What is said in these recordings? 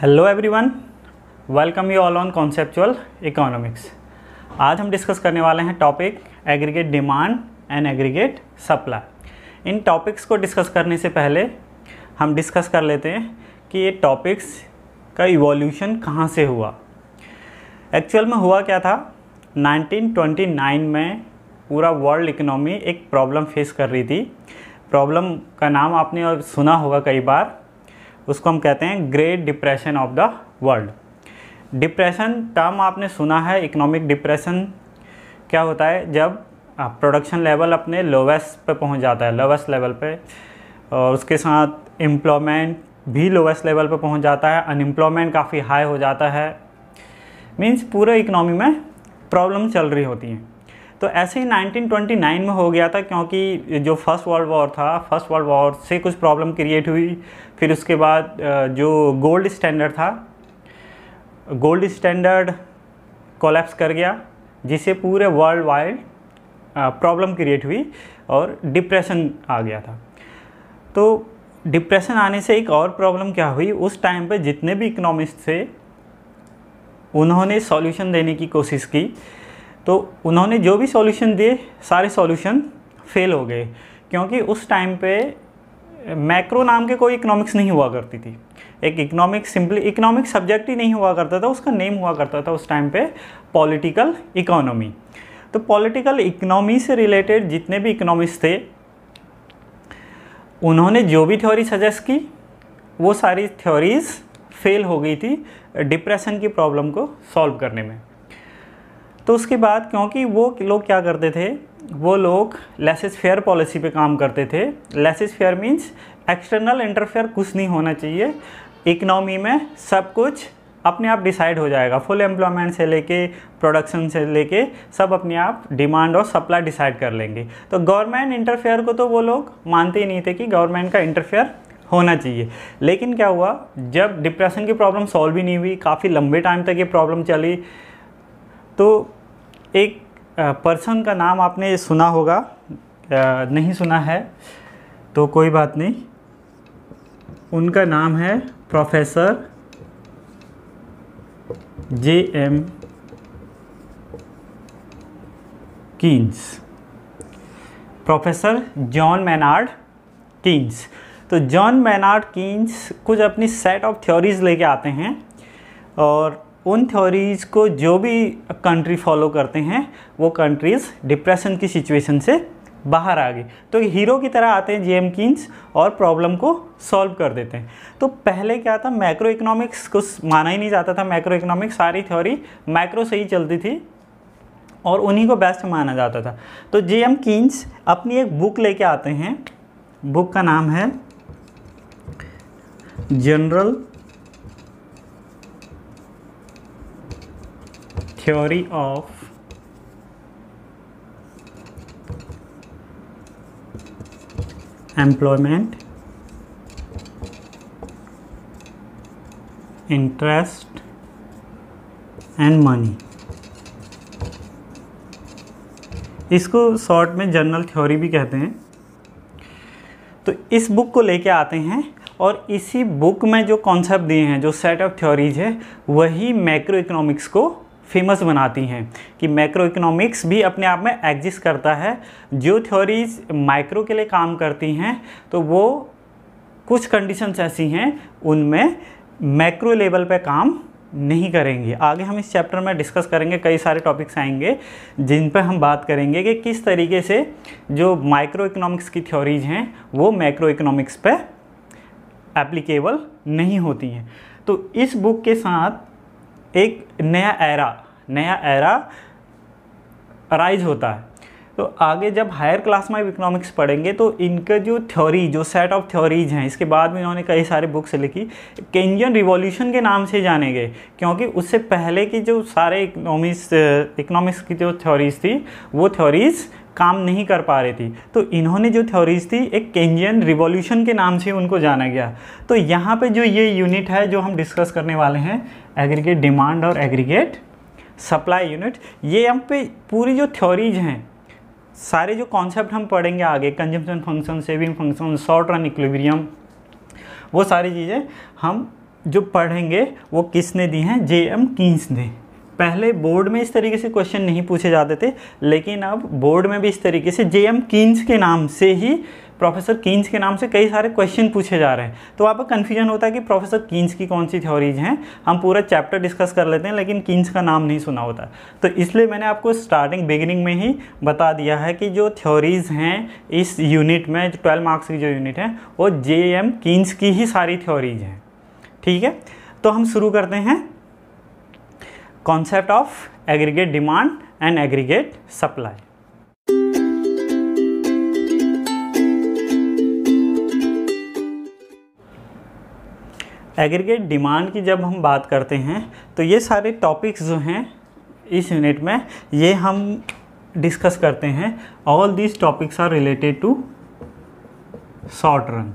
Hello everyone welcome you all on conceptual economics आज हम discuss करने वाले हैं topic aggregate demand and aggregate supply इन टॉपिक्स को डिस्कस करने से पहले हम डिस्कस कर लेते हैं कि ये टॉपिक्स का इवोल्यूशन कहाँ से हुआ एक्चुअल में हुआ क्या था 1929 में पूरा वर्ल्ड इकोनॉमी एक प्रॉब्लम फेस कर रही थी प्रॉब्लम का नाम आपने और सुना होगा कई बार उसको हम कहते हैं great depression of the world depression term आपने सुना है इकोनॉमिक डिप्रेशन क्या होता है जब प्रोडक्शन लेवल अपने लोवेस्ट पे पहुंच जाता है लोवेस्ट लेवल पे और उसके साथ एम्प्लॉयमेंट भी लोवेस्ट लेवल पे पहुंच जाता है अनएम्प्लॉयमेंट काफ़ी हाई हो जाता है मीन्स पूरे इकनॉमी में प्रॉब्लम चल रही होती हैं तो ऐसे ही 1929 में हो गया था क्योंकि जो फर्स्ट वर्ल्ड वॉर था फर्स्ट वर्ल्ड वॉर से कुछ प्रॉब्लम क्रिएट हुई फिर उसके बाद जो गोल्ड स्टैंडर्ड था गोल्ड स्टैंडर्ड कोलेप्स कर गया जिससे पूरे वर्ल्ड वाइड प्रॉब्लम क्रिएट हुई और डिप्रेशन आ गया था तो डिप्रेशन आने से एक और प्रॉब्लम क्या हुई उस टाइम पे जितने भी इकोनॉमिस्ट थे उन्होंने सॉल्यूशन देने की कोशिश की तो उन्होंने जो भी सॉल्यूशन दिए सारे सॉल्यूशन फेल हो गए क्योंकि उस टाइम पे मैक्रो नाम के कोई इकोनॉमिक्स नहीं हुआ करती थी एक इकोनॉमिक सिंपली इकोनॉमिक सब्जेक्ट ही नहीं हुआ करता था उसका नेम हुआ करता था उस टाइम पे पॉलिटिकल इकोनॉमी तो पॉलिटिकल इकोनॉमी से रिलेटेड जितने भी इकोनॉमिक्स थे उन्होंने जो भी थ्योरी सजेस्ट की वो सारी थ्योरीज़ फेल हो गई थी डिप्रेशन की प्रॉब्लम को सॉल्व करने में तो उसके बाद क्योंकि वो लोग क्या करते थे वो लोग लेसेस फेयर पॉलिसी पे काम करते थे laissez faire means external interfere कुछ नहीं होना चाहिए इकनॉमी में सब कुछ अपने आप डिसाइड हो जाएगा फुल एम्प्लॉयमेंट से लेके प्रोडक्शन से लेके सब अपने आप डिमांड और सप्लाई डिसाइड कर लेंगे तो गवर्नमेंट इंटरफेयर को तो वो लोग मानते ही नहीं थे कि गवर्नमेंट का इंटरफेयर होना चाहिए लेकिन क्या हुआ जब डिप्रेशन की प्रॉब्लम सॉल्व ही नहीं हुई काफ़ी लंबे टाइम तक ये प्रॉब्लम चली तो एक पर्सन का नाम आपने सुना होगा नहीं सुना है तो कोई बात नहीं उनका नाम है professor J M Keynes professor John Maynard Keynes तो जॉन मैनार्ड कीन्स कुछ अपनी सेट ऑफ थ्योरीज लेके आते हैं और उन थ्योरीज़ को जो भी कंट्री फॉलो करते हैं वो कंट्रीज़ डिप्रेशन की सिचुएशन से बाहर आ गई तो हीरो की तरह आते हैं जेम किन्स और प्रॉब्लम को सॉल्व कर देते हैं तो पहले क्या था मैक्रो इकोनॉमिक्स को माना ही नहीं जाता था मैक्रो इकोनॉमिक्स सारी थ्योरी मैक्रो से ही चलती थी और उन्हीं को बेस्ट माना जाता था तो जे एम किन्स अपनी एक बुक लेके आते हैं बुक का नाम है general theory of employment interest and money इसको शॉर्ट में जनरल थ्योरी भी कहते हैं तो इस बुक को लेके आते हैं और इसी बुक में जो कॉन्सेप्ट दिए हैं जो सेट ऑफ थ्योरीज है वही मैक्रो इकोनॉमिक्स को फेमस बनाती हैं कि मैक्रो इकोनॉमिक्स भी अपने आप में एग्जिस्ट करता है जो थ्योरीज माइक्रो के लिए काम करती हैं तो वो कुछ कंडीशंस ऐसी हैं उनमें मैक्रो लेवल पे काम नहीं करेंगे आगे हम इस चैप्टर में डिस्कस करेंगे कई सारे टॉपिक्स आएंगे जिन पर हम बात करेंगे कि किस तरीके से जो माइक्रो इकोनॉमिक्स की थ्योरीज हैं वो मैक्रो इकोनॉमिक्स पर एप्लीकेबल नहीं होती हैं तो इस बुक के साथ एक नया एरा नया एरा राइज होता है तो आगे जब हायर क्लास में इकोनॉमिक्स पढ़ेंगे तो इनका जो थ्योरी जो सेट ऑफ थ्योरीज हैं इसके बाद में इन्होंने कई सारे बुक्स लिखी केंजियन रिवॉल्यूशन के नाम से जाने गए क्योंकि उससे पहले की जो सारे इकोनॉमिक्स इकोनॉमिक्स की जो थ्योरीज थी वो थ्योरीज काम नहीं कर पा रही थी तो इन्होंने जो थ्योरीज थी एक केंजियन रिवॉल्यूशन के नाम से उनको जाना गया तो यहाँ पे जो ये यूनिट है जो हम डिस्कस करने वाले हैं एग्रीगेट डिमांड और एग्रीगेट सप्लाई यूनिट ये यहाँ पे पूरी जो थ्योरीज हैं सारे जो कॉन्सेप्ट हम पढ़ेंगे आगे consumption function saving function short run equilibrium वो सारी चीज़ें हम जो पढ़ेंगे वो किसने दी हैं जे एम किन्स ने पहले बोर्ड में इस तरीके से क्वेश्चन नहीं पूछे जाते थे लेकिन अब बोर्ड में भी इस तरीके से जे एम कीन्स के नाम से ही प्रोफेसर कीन्स के नाम से कई सारे क्वेश्चन पूछे जा रहे हैं तो आपको कन्फ्यूजन होता है कि प्रोफेसर कीन्स की कौन सी थ्योरीज हैं हम पूरा चैप्टर डिस्कस कर लेते हैं लेकिन कीन्स का नाम नहीं सुना होता तो इसलिए मैंने आपको स्टार्टिंग बिगिनिंग में ही बता दिया है कि जो थ्योरीज हैं इस यूनिट में ट्वेल्व मार्क्स की जो यूनिट है वो जे एम कीन्स की ही सारी थ्योरीज हैं ठीक है तो हम शुरू करते हैं concept of aggregate demand and aggregate supply. Aggregate demand की जब हम बात करते हैं तो ये सारे टॉपिक्स जो हैं इस यूनिट में ये हम डिस्कस करते हैं all these topics are related to short run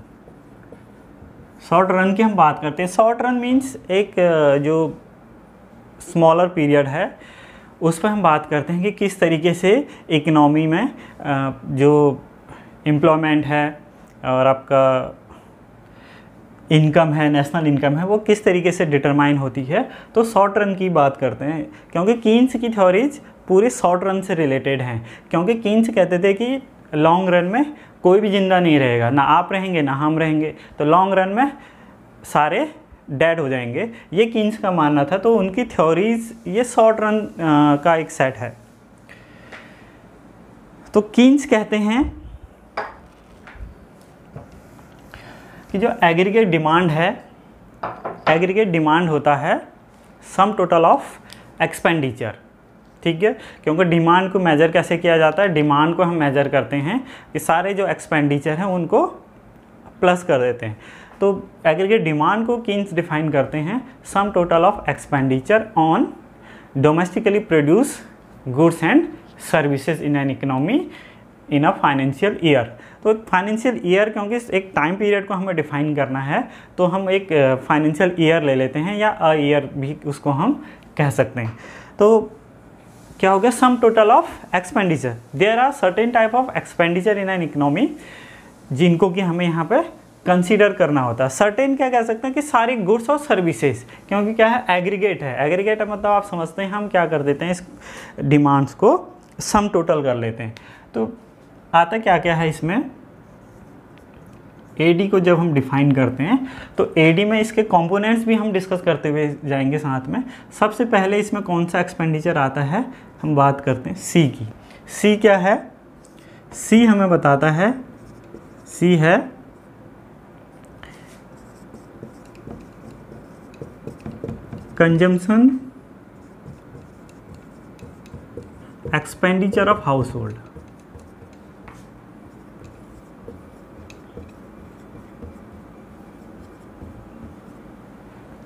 short run की हम बात करते हैं शॉर्ट रन मीन्स एक जो स्मॉलर पीरियड है उस पर हम बात करते हैं कि किस तरीके से इकनॉमी में जो एम्प्लॉयमेंट है और आपका इनकम है नेशनल इनकम है वो किस तरीके से डिटरमाइन होती है तो शॉर्ट रन की बात करते हैं क्योंकि कीन्स की थ्योरीज पूरे शॉर्ट रन से रिलेटेड हैं क्योंकि कीन्स कहते थे कि लॉन्ग रन में कोई भी ज़िंदा नहीं रहेगा ना आप रहेंगे ना हम रहेंगे तो लॉन्ग रन में सारे डेड हो जाएंगे ये किन्स का मानना था तो उनकी थ्योरीज ये शॉर्ट रन का एक सेट है तो किन्स कहते हैं कि जो एग्रीगेट डिमांड है एग्रीगेट डिमांड होता है सम टोटल ऑफ एक्सपेंडिचर ठीक है क्योंकि डिमांड को मेजर कैसे किया जाता है डिमांड को हम मेजर करते हैं कि सारे जो एक्सपेंडिचर हैं उनको प्लस कर देते हैं तो एग्रीगेट डिमांड को किन्स डिफाइन करते हैं sum total of expenditure on domestically produce goods and services in an economy in a financial year तो फाइनेंशियल ईयर क्योंकि एक टाइम पीरियड को हमें डिफाइन करना है तो हम एक फाइनेंशियल ईयर ले लेते हैं या अ ईयर भी उसको हम कह सकते हैं तो क्या हो गया sum total of expenditure there are certain type of expenditure in an economy जिनको कि हमें यहाँ पर कंसीडर करना होता है सर्टेन क्या कह सकते हैं कि सारी गुड्स और सर्विसेज क्योंकि क्या है एग्रीगेट है एग्रीगेट मतलब आप समझते हैं हम क्या कर देते हैं इस डिमांड्स को सम टोटल कर लेते हैं तो आता क्या क्या है इसमें ए को जब हम डिफाइन करते हैं तो ए में इसके कंपोनेंट्स भी हम डिस्कस करते हुए जाएंगे साथ में सबसे पहले इसमें कौन सा एक्सपेंडिचर आता है हम बात करते हैं सी की सी क्या है सी हमें बताता है सी है consumption expenditure of household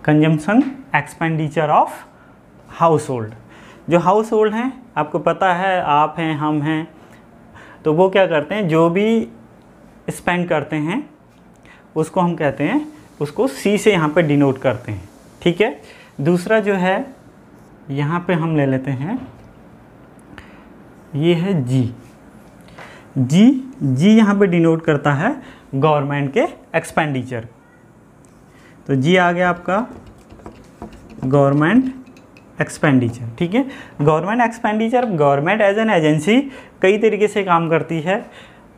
consumption expenditure of household जो हाउस होल्ड हैं आपको पता है आप हैं हम हैं तो वो क्या करते हैं जो भी स्पेंड करते हैं उसको हम कहते हैं उसको सी से यहाँ पे डिनोट करते हैं ठीक है दूसरा जो है यहाँ पे हम ले लेते हैं ये है जी जी जी यहाँ पे डिनोट करता है गवर्नमेंट के एक्सपेंडिचर तो जी आ गया आपका गवर्नमेंट एक्सपेंडिचर ठीक है government expenditure government as an agency कई तरीके से काम करती है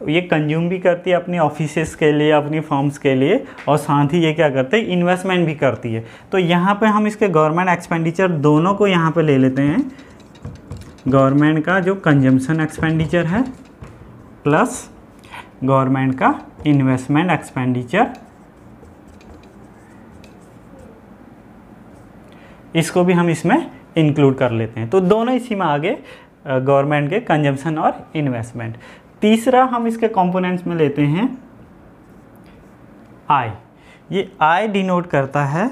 ये कंज्यूम भी करती है अपने ऑफिसेस के लिए अपनी फॉर्म्स के लिए और साथ ही ये क्या करते हैं इन्वेस्टमेंट भी करती है तो यहाँ पे हम इसके गवर्नमेंट एक्सपेंडिचर दोनों को यहाँ पे ले लेते हैं गवर्नमेंट का जो कंजम्पशन एक्सपेंडिचर है प्लस गवर्नमेंट का इन्वेस्टमेंट एक्सपेंडिचर इसको भी हम इसमें इंक्लूड कर लेते हैं तो दोनों इसी में आगे गवर्नमेंट के कंजम्पशन और इन्वेस्टमेंट तीसरा हम इसके कंपोनेंट्स में लेते हैं आई ये आई डिनोट करता है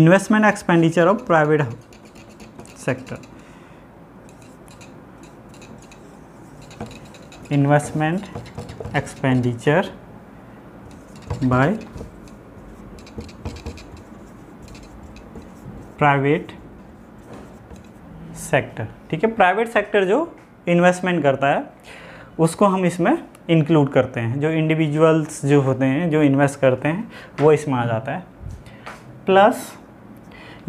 investment expenditure of private sector investment expenditure by private sector ठीक है प्राइवेट सेक्टर जो इन्वेस्टमेंट करता है उसको हम इसमें इंक्लूड करते हैं जो इंडिविजुअल्स जो होते हैं जो इन्वेस्ट करते हैं वो इसमें आ जाता है प्लस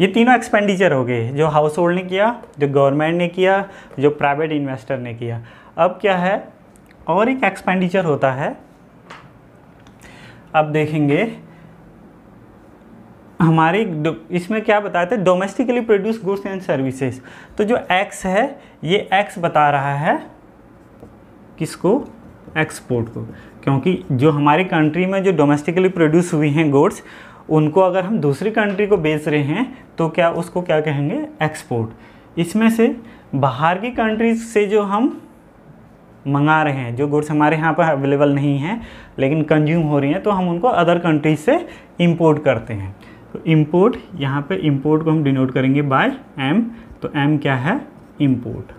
ये तीनों एक्सपेंडिचर हो गए जो हाउस होल्ड ने किया जो गवर्नमेंट ने किया जो प्राइवेट इन्वेस्टर ने किया अब क्या है और एक एक्सपेंडिचर होता है अब देखेंगे हमारे इसमें क्या बताते हैं domestically produce goods and services तो जो एक्स है ये एक्स बता रहा है किसको एक्सपोर्ट को क्योंकि जो हमारी कंट्री में जो डोमेस्टिकली प्रोड्यूस हुई हैं गुड्स उनको अगर हम दूसरी कंट्री को बेच रहे हैं तो क्या उसको क्या कहेंगे एक्सपोर्ट इसमें से बाहर की कंट्रीज से जो हम मंगा रहे हैं जो गुड्स हमारे यहाँ पर अवेलेबल नहीं हैं लेकिन कंज्यूम हो रही हैं तो हम उनको अदर कंट्रीज से इंपोर्ट करते हैं तो इम्पोर्ट यहाँ पे इम्पोर्ट को हम डिनोट करेंगे बाय एम तो एम क्या है इम्पोर्ट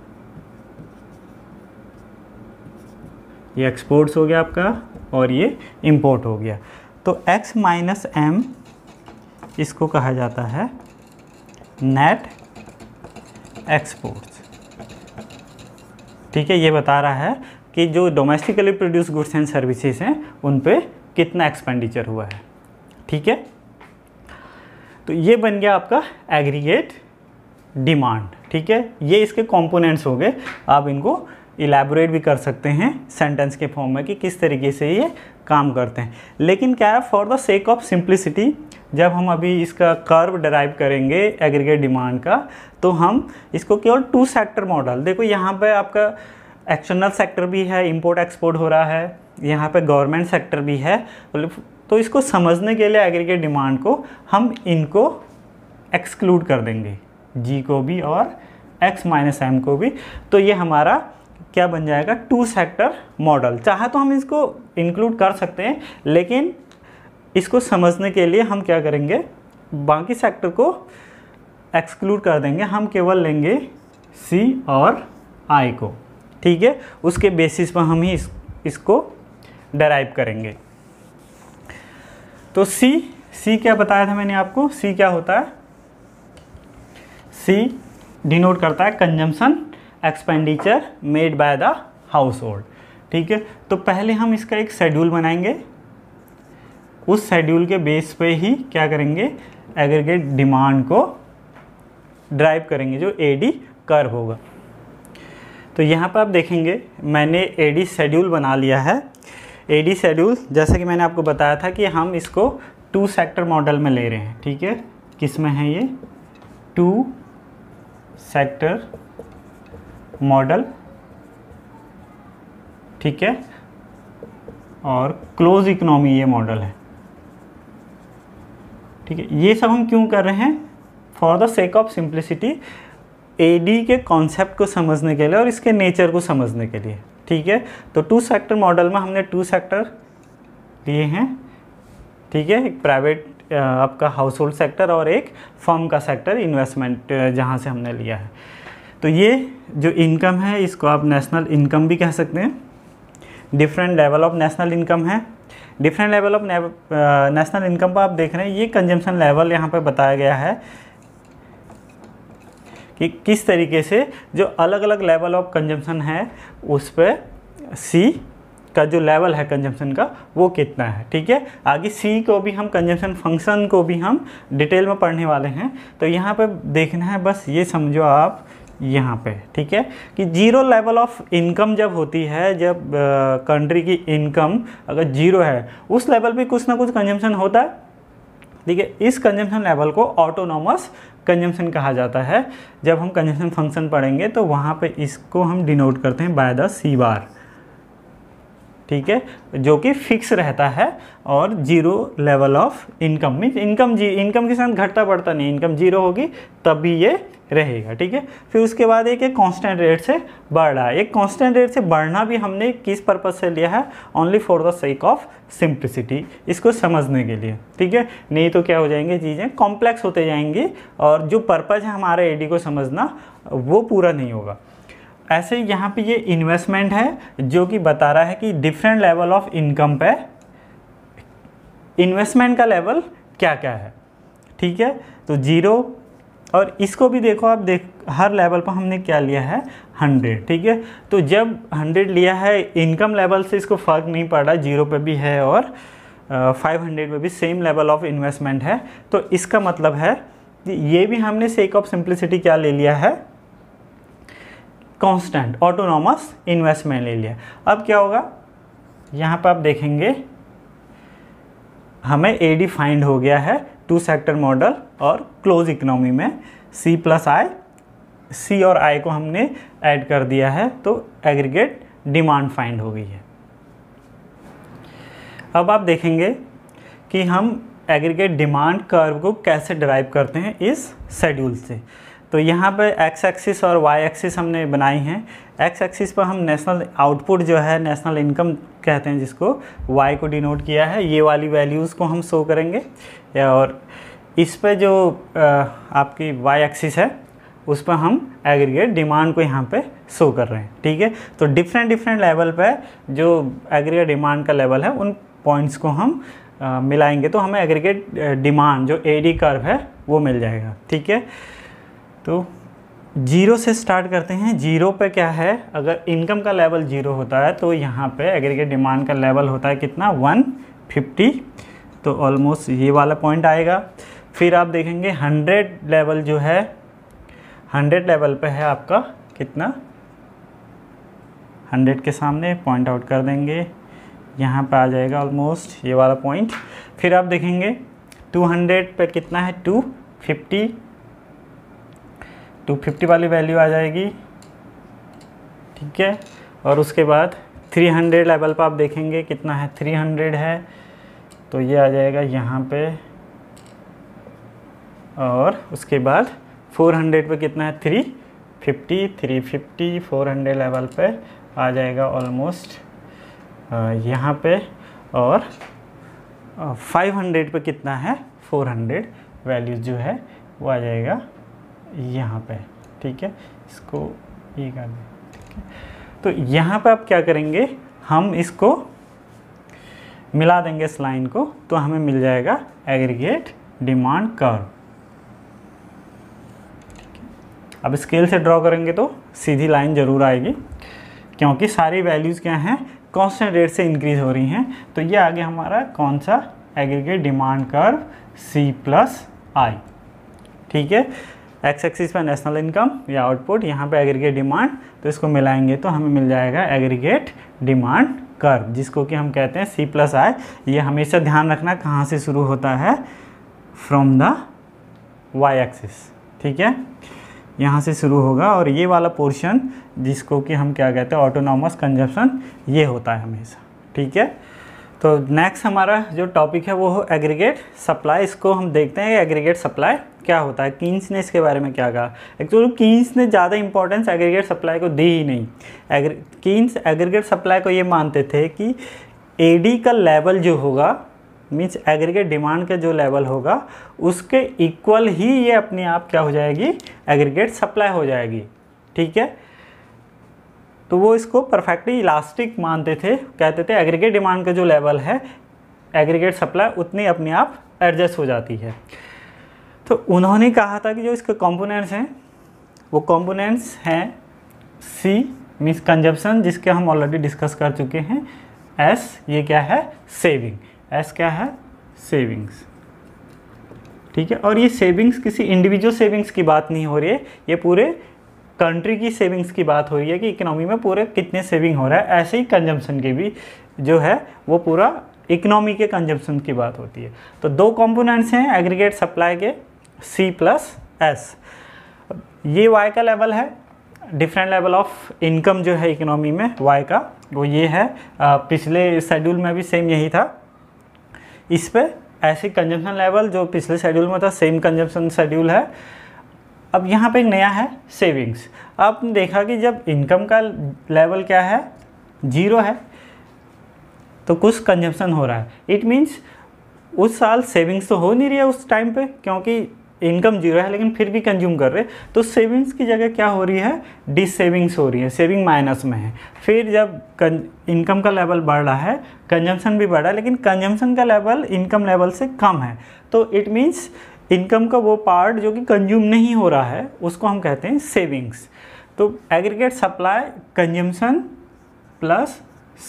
ये एक्सपोर्ट्स हो गया आपका और ये इम्पोर्ट हो गया तो x माइनस एम इसको कहा जाता है नेट एक्सपोर्ट्स ठीक है ये बता रहा है कि जो domestically produce goods and services हैं उन पर कितना एक्सपेंडिचर हुआ है ठीक है तो ये बन गया आपका एग्रीगेट डिमांड ठीक है ये इसके कंपोनेंट्स हो गए आप इनको इलेबोरेट भी कर सकते हैं सेंटेंस के फॉर्म में कि किस तरीके से ये काम करते हैं लेकिन क्या है for the sake of simplicity जब हम अभी इसका कर्व डराइव करेंगे एग्रीगेट डिमांड का तो हम इसको केवल टू सेक्टर मॉडल देखो यहाँ पे आपका एक्सटर्नल सेक्टर भी है इंपोर्ट एक्सपोर्ट हो रहा है यहाँ पे गवर्नमेंट सेक्टर भी है मतलब तो इसको समझने के लिए एग्रीगेट डिमांड को हम इनको एक्सक्लूड कर देंगे जी को भी और एक्स माइनस एम को भी तो ये हमारा क्या बन जाएगा टू सेक्टर मॉडल चाहे तो हम इसको इंक्लूड कर सकते हैं लेकिन इसको समझने के लिए हम क्या करेंगे बाकी सेक्टर को एक्सक्लूड कर देंगे हम केवल लेंगे सी और आई को ठीक है उसके बेसिस पर हम ही इस, इसको डराइव करेंगे तो सी सी क्या बताया था मैंने आपको सी क्या होता है सी डिनोट करता है consumption expenditure made by the household ठीक है तो पहले हम इसका एक शेड्यूल बनाएंगे उस शेड्यूल के बेस पे ही क्या करेंगे एग्रीगेट डिमांड को ड्राइव करेंगे जो ए डी कर्व होगा तो यहाँ पर आप देखेंगे मैंने ए डी शेड्यूल बना लिया है एडी शेड्यूल जैसे कि मैंने आपको बताया था कि हम इसको टू सेक्टर मॉडल में ले रहे हैं ठीक है किस में है ये टू सेक्टर मॉडल ठीक है और क्लोज इकोनॉमी ये मॉडल है ठीक है ये सब हम क्यों कर रहे हैं for the sake of simplicity AD के कॉन्सेप्ट को समझने के लिए और इसके नेचर को समझने के लिए ठीक है तो टू सेक्टर मॉडल में हमने टू सेक्टर लिए हैं ठीक है एक प्राइवेट आपका हाउस होल्ड सेक्टर और एक फर्म का सेक्टर इन्वेस्टमेंट जहाँ से हमने लिया है तो ये जो इनकम है इसको आप नेशनल इनकम भी कह सकते हैं different level of national income है different level of national income पर आप देख रहे हैं ये कंजम्पशन लेवल यहाँ पर बताया गया है कि किस तरीके से जो अलग अलग लेवल ऑफ कंजम्पशन है उस पर सी का जो लेवल है कंजम्पशन का वो कितना है ठीक है आगे सी को भी हम कंजम्पशन फंक्शन को भी हम डिटेल में पढ़ने वाले हैं तो यहाँ पर देखना है बस ये समझो आप यहाँ पे ठीक है कि जीरो लेवल ऑफ इनकम जब होती है जब कंट्री की इनकम अगर जीरो है उस लेवल पे कुछ ना कुछ कंजम्पशन होता है ठीक है इस कंजम्पशन लेवल को ऑटोनोमस कंजम्पशन कहा जाता है जब हम कंजम्पशन फंक्शन पढ़ेंगे तो वहाँ पे इसको हम डिनोट करते हैं बाय द सी बार ठीक है जो कि फिक्स रहता है और zero level of income means income जी इनकम के साथ घटता बढ़ता नहीं इनकम जीरो होगी तब भी ये रहेगा ठीक है फिर उसके बाद एक एक कांस्टेंट रेट से बढ़ रहा है एक कांस्टेंट रेट से बढ़ना भी हमने किस पर्पज़ से लिया है only for the sake of simplicity इसको समझने के लिए ठीक है नहीं तो क्या हो जाएंगे चीज़ें कॉम्प्लेक्स होते जाएंगी और जो पर्पज़ है हमारे एडी को समझना वो पूरा नहीं होगा ऐसे यहाँ पे ये इन्वेस्टमेंट है जो कि बता रहा है कि डिफरेंट लेवल ऑफ इनकम पे इन्वेस्टमेंट का लेवल क्या क्या है ठीक है तो जीरो और इसको भी देखो आप देख हर लेवल पर हमने क्या लिया है हंड्रेड ठीक है तो जब हंड्रेड लिया है इनकम लेवल से इसको फ़र्क नहीं पड़ रहा जीरो पे भी है और फाइव हंड्रेड में भी सेम लेवल ऑफ इन्वेस्टमेंट है तो इसका मतलब है ये भी हमने सेक ऑफ सिंप्लिसिटी क्या ले लिया है कांस्टेंट ऑटोनॉमस इन्वेस्टमेंट ले लिया अब क्या होगा यहाँ पर आप देखेंगे हमें ए डी फाइंड हो गया है टू सेक्टर मॉडल और क्लोज इकोनॉमी में सी प्लस आई सी और आई को हमने ऐड कर दिया है तो एग्रीगेट डिमांड फाइंड हो गई है अब आप देखेंगे कि हम एग्रीगेट डिमांड कर्व को कैसे ड्राइव करते हैं इस शेड्यूल से तो यहाँ पे एक्स एक्सिस और वाई एक्सिस हमने बनाई हैं एक्स एक्सिस पर हम नेशनल आउटपुट जो है नेशनल इनकम कहते हैं जिसको वाई को डिनोट किया है ये वाली वैल्यूज़ को हम शो करेंगे और इस पर जो आपकी वाई एक्सिस है उस पर हम एग्रीगेट डिमांड को यहाँ पे शो कर रहे हैं ठीक है तो डिफरेंट डिफरेंट लेवल पर जो एग्रीगेट डिमांड का लेवल है उन पॉइंट्स को हम आ, मिलाएंगे तो हमें एग्रीगेट डिमांड जो डी कर्व है वो मिल जाएगा ठीक है तो जीरो से स्टार्ट करते हैं जीरो पे क्या है अगर इनकम का लेवल जीरो होता है तो यहाँ पे एग्रीगेट डिमांड का लेवल होता है कितना 150 तो ऑलमोस्ट ये वाला पॉइंट आएगा फिर आप देखेंगे 100 लेवल जो है 100 लेवल पे है आपका कितना 100 के सामने पॉइंट आउट कर देंगे यहाँ पे आ जाएगा ऑलमोस्ट ये वाला पॉइंट फिर आप देखेंगे टू पे कितना है टू टू फिफ्टी वाली वैल्यू आ जाएगी ठीक है और उसके बाद थ्री हंड्रेड लेवल पर आप देखेंगे कितना है थ्री हंड्रेड है तो ये आ जाएगा यहाँ पे और उसके बाद फोर हंड्रेड पर कितना है three fifty three fifty four hundred level पर आ जाएगा ऑलमोस्ट यहाँ पे और फाइव हंड्रेड पर कितना है फ़ोर हंड्रेड वैल्यूज़ जो है वो आ जाएगा यहाँ पे ठीक है इसको ये कर दें ठीक है तो यहाँ पे आप क्या करेंगे हम इसको मिला देंगे इस लाइन को तो हमें मिल जाएगा एग्रीगेट डिमांड कर अब स्केल से ड्रॉ करेंगे तो सीधी लाइन ज़रूर आएगी क्योंकि सारी वैल्यूज़ क्या हैं कॉन्स्टेंट रेट से इंक्रीज हो रही हैं तो ये आगे हमारा कौन सा aggregate demand curve C plus I ठीक है एक्स एक्सिस पर नेशनल इनकम या आउटपुट यहाँ पे एग्रीगेट डिमांड तो इसको मिलाएंगे तो हमें मिल जाएगा एग्रीगेट डिमांड कर्व जिसको कि हम कहते हैं सी प्लस आई ये हमेशा ध्यान रखना कहाँ से शुरू होता है फ्रॉम द वाई एक्सिस ठीक है यहाँ से शुरू होगा और ये वाला पोर्शन जिसको कि हम क्या कहते हैं ऑटोनॉमस कंजप्शन ये होता है हमेशा ठीक है तो नेक्स्ट हमारा जो टॉपिक है वो हो एग्रीगेट सप्लाई इसको हम देखते हैं एग्रीगेट सप्लाई क्या होता है कीन्स ने इसके बारे में क्या कहा एक्चुअली कीन्स ने ज़्यादा इंपॉर्टेंस एग्रीगेट सप्लाई को दी ही नहीं एग्री कीन्स एग्रीगेट सप्लाई को ये मानते थे कि ए का लेवल जो होगा मीन्स एग्रीगेट डिमांड का जो लेवल होगा उसके इक्वल ही ये अपने आप क्या हो जाएगी एग्रीगेट सप्लाई हो जाएगी ठीक है तो वो इसको परफेक्टली इलास्टिक मानते थे कहते थे एग्रीगेट डिमांड का जो लेवल है एग्रीगेट सप्लाई उतनी अपने आप एडजस्ट हो जाती है तो उन्होंने कहा था कि जो इसके कंपोनेंट्स हैं वो कंपोनेंट्स हैं सी मीन्स कंजप्शन जिसके हम ऑलरेडी डिस्कस कर चुके हैं एस ये क्या है सेविंग एस क्या है सेविंग्स ठीक है और ये सेविंग्स किसी इंडिविजुअल सेविंग्स की बात नहीं हो रही है ये पूरे कंट्री की सेविंग्स की बात हो रही है कि इकोनॉमी में पूरे कितने सेविंग हो रहा है ऐसे ही कंजम्पशन की भी जो है वो पूरा इकोनॉमी के कंजम्पशन की बात होती है तो दो कंपोनेंट्स हैं एग्रीगेट सप्लाई के सी प्लस एस ये वाई का लेवल है डिफरेंट लेवल ऑफ इनकम जो है इकोनॉमी में वाई का वो ये है पिछले शेड्यूल में भी सेम यही था इस पर ऐसे कंजम्पशन लेवल जो पिछले शेड्यूल में था सेम कंजम्पशन शेड्यूल है अब यहाँ पे नया है सेविंग्स आपने देखा कि जब इनकम का लेवल क्या है जीरो है तो कुछ कंजम्पशन हो रहा है इट मीन्स उस साल सेविंग्स तो हो नहीं रही है उस टाइम पे क्योंकि इनकम जीरो है लेकिन फिर भी कंज्यूम कर रहे तो सेविंग्स की जगह क्या हो रही है डिस सेविंग्स हो रही है सेविंग माइनस में है फिर जब इनकम का लेवल बढ़ रहा है कंजम्पशन भी बढ़ रहा है लेकिन कंजम्पशन का लेवल इनकम लेवल से कम है तो इट मीन्स इनकम का वो पार्ट जो कि कंज्यूम नहीं हो रहा है उसको हम कहते हैं सेविंग्स तो aggregate supply consumption plus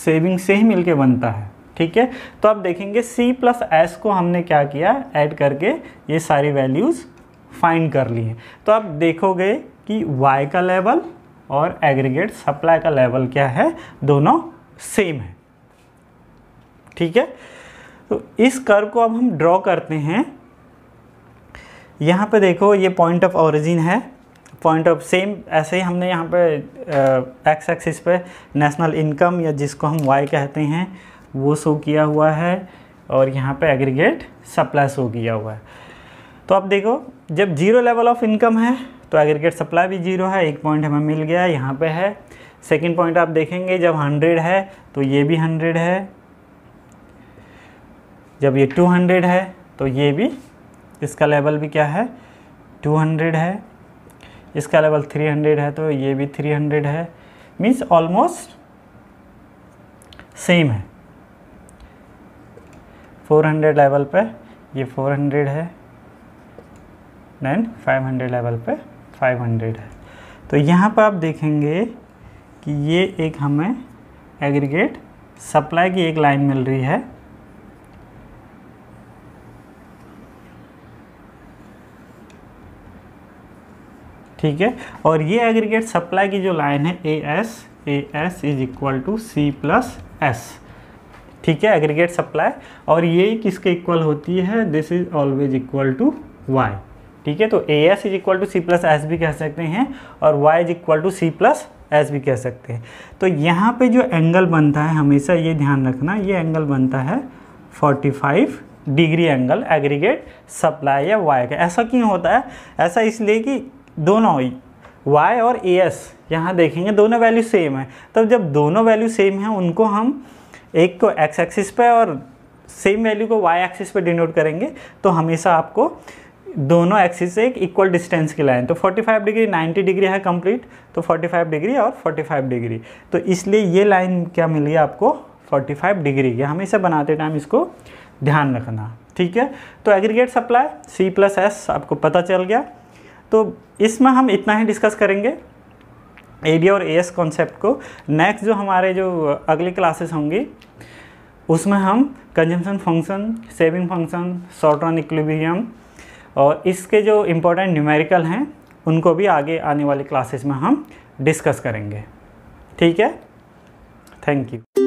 saving से ही मिलके बनता है ठीक है तो आप देखेंगे C प्लस एस को हमने क्या किया ऐड करके ये सारी वैल्यूज़ फाइंड कर ली हैं तो आप देखोगे कि Y का लेवल और एग्रीगेट सप्लाई का लेवल क्या है दोनों सेम है ठीक है तो इस कर्व को अब हम ड्रॉ करते हैं यहाँ पे देखो ये पॉइंट ऑफ ओरिजिन है पॉइंट ऑफ सेम ऐसे ही हमने यहाँ पे एक्स एक्सिस पे नेशनल इनकम या जिसको हम वाई कहते हैं वो शो किया हुआ है और यहाँ पे एग्रीगेट सप्लाई शो किया हुआ है तो आप देखो जब जीरो लेवल ऑफ इनकम है तो एग्रीगेट सप्लाई भी जीरो है एक पॉइंट हमें मिल गया यहाँ पे है सेकेंड पॉइंट आप देखेंगे जब हंड्रेड है तो ये भी हंड्रेड है जब ये टू हंड्रेड है तो ये भी इसका लेवल भी क्या है 200 है इसका लेवल 300 है तो ये भी 300 है मीन्स ऑलमोस्ट सेम है 400 लेवल पे ये 400 है देन 500 लेवल पे 500 है तो यहाँ पर आप देखेंगे कि ये एक हमें एग्रीगेट सप्लाई की एक लाइन मिल रही है ठीक है और ये एग्रीगेट सप्लाई की जो लाइन है A S A S is equal to C plus S ठीक है एग्रीगेट सप्लाई और ये किसके इक्वल होती है this is always equal to Y ठीक है तो A S is equal to C plus S भी कह सकते हैं और Y is equal to C plus S भी कह सकते हैं तो यहाँ पे जो एंगल बनता है हमेशा ये ध्यान रखना ये एंगल बनता है 45 डिग्री एंगल एग्रीगेट सप्लाई या वाई का ऐसा क्यों होता है ऐसा इसलिए कि दोनों ही y और ए एस यहाँ देखेंगे दोनों वैल्यू सेम है तब जब दोनों वैल्यू सेम है उनको हम एक को एक्स एक्सिस पे और सेम वैल्यू को y एक्सिस पे डिनोट करेंगे तो हमेशा आपको दोनों एक्सिस से एक इक्वल डिस्टेंस की लाइन तो 45 डिग्री 90 डिग्री है कंप्लीट तो 45 डिग्री और 45 डिग्री तो इसलिए ये लाइन क्या मिली है आपको 45 डिग्री की हमेशा बनाते टाइम इसको ध्यान रखना ठीक है तो aggregate supply C plus S आपको पता चल गया तो इसमें हम इतना ही डिस्कस करेंगे ए और ए एस कॉन्सेप्ट को नेक्स्ट जो हमारे जो अगली क्लासेस होंगी उसमें हम consumption function saving function short run equilibrium और इसके जो इम्पोर्टेंट न्यूमेरिकल हैं उनको भी आगे आने वाली क्लासेस में हम डिस्कस करेंगे ठीक है थैंक यू